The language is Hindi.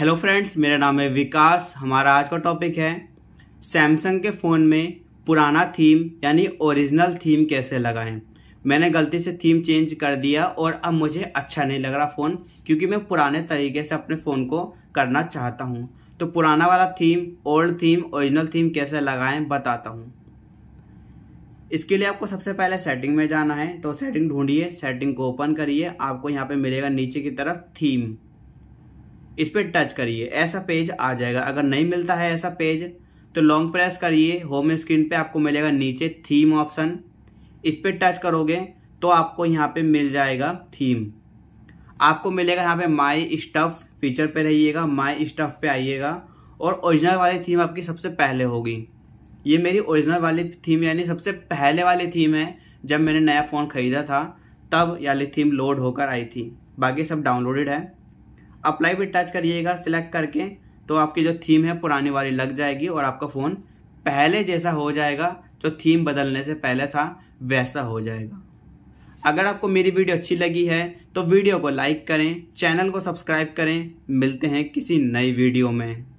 हेलो फ्रेंड्स मेरा नाम है विकास हमारा आज का टॉपिक है सैमसंग के फ़ोन में पुराना थीम यानी ओरिजिनल थीम कैसे लगाएं मैंने गलती से थीम चेंज कर दिया और अब मुझे अच्छा नहीं लग रहा फ़ोन क्योंकि मैं पुराने तरीके से अपने फ़ोन को करना चाहता हूँ तो पुराना वाला theme old theme original theme कैसे लगाएँ बताता हूँ इसके लिए आपको सबसे पहले सेटिंग में जाना है तो सेटिंग ढूंढिए सेटिंग को ओपन करिए आपको यहाँ पर मिलेगा नीचे की तरफ थीम इस पर टच करिए ऐसा पेज आ जाएगा अगर नहीं मिलता है ऐसा पेज तो लॉन्ग प्रेस करिए होम स्क्रीन पे आपको मिलेगा नीचे थीम ऑप्शन इस पर टच करोगे तो आपको यहाँ पे मिल जाएगा थीम आपको मिलेगा यहाँ पे माई स्टफ़ फीचर पे रहिएगा माई स्टफ़ पे आइएगा और ओरिजिनल वाली थीम आपकी सबसे पहले होगी ये मेरी ओरिजिनल वाली थीम यानी सबसे पहले वाली थीम है जब मैंने नया फ़ोन ख़रीदा था तब यानी थीम लोड होकर आई थी बाकी सब डाउनलोडेड है अप्लाई पे टच करिएगा सिलेक्ट करके तो आपकी जो थीम है पुरानी वाली लग जाएगी और आपका फ़ोन पहले जैसा हो जाएगा जो थीम बदलने से पहले था वैसा हो जाएगा अगर आपको मेरी वीडियो अच्छी लगी है तो वीडियो को लाइक करें चैनल को सब्सक्राइब करें मिलते हैं किसी नई वीडियो में